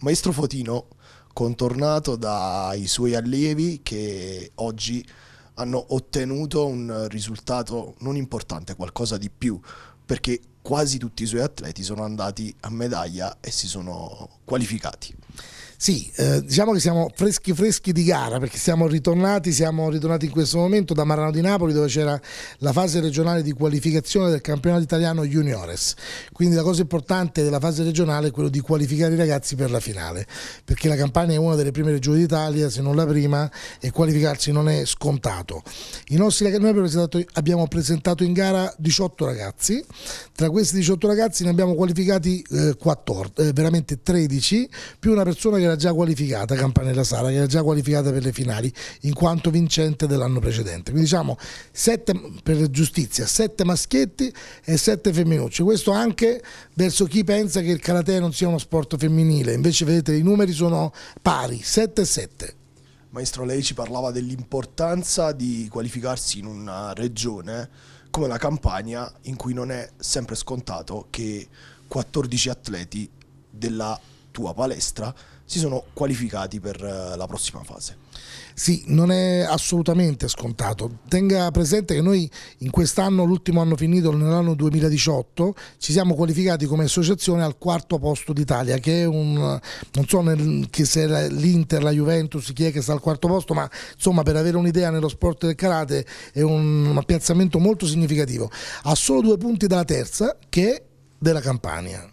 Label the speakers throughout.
Speaker 1: Maestro Fotino, contornato dai suoi allievi che oggi hanno ottenuto un risultato non importante, qualcosa di più, perché quasi tutti i suoi atleti sono andati a medaglia e si sono
Speaker 2: qualificati. Sì, eh, diciamo che siamo freschi freschi di gara perché siamo ritornati, siamo ritornati in questo momento da Marano di Napoli dove c'era la fase regionale di qualificazione del campionato italiano juniores. Quindi la cosa importante della fase regionale è quello di qualificare i ragazzi per la finale, perché la Campania è una delle prime regioni d'Italia, se non la prima, e qualificarsi non è scontato. I nostri noi abbiamo presentato, abbiamo presentato in gara 18 ragazzi, tra questi 18 ragazzi ne abbiamo qualificati eh, 14, eh, veramente 13, più una persona che era già qualificata, Campanella Sala, che era già qualificata per le finali in quanto vincente dell'anno precedente. Quindi diciamo sette, per giustizia, sette maschietti e sette femminucce. Questo anche verso chi pensa che il karate non sia uno sport femminile, invece vedete i numeri sono pari, 7 e 7.
Speaker 1: Maestro, lei ci parlava dell'importanza di qualificarsi in una regione come la Campania in cui non è sempre scontato che 14 atleti della tua palestra si sono qualificati per eh, la prossima fase.
Speaker 2: Sì, non è assolutamente scontato. Tenga presente che noi in quest'anno, l'ultimo anno finito, nell'anno 2018, ci siamo qualificati come associazione al quarto posto d'Italia, che è un non so nel, che se l'Inter, la Juventus, chi è che sta al quarto posto, ma insomma per avere un'idea nello sport del karate è un piazzamento molto significativo. Ha solo due punti dalla terza che è della Campania.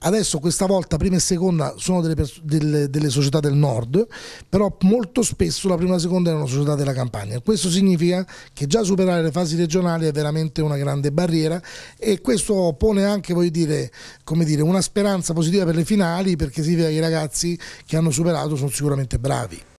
Speaker 2: Adesso questa volta prima e seconda sono delle, delle, delle, società del nord, però molto spesso la prima e la seconda erano società della campagna. Questo significa che già superare le fasi regionali è veramente una grande barriera e questo pone anche dire, dire, una speranza positiva per le finali perché significa che i ragazzi che hanno superato sono sicuramente bravi.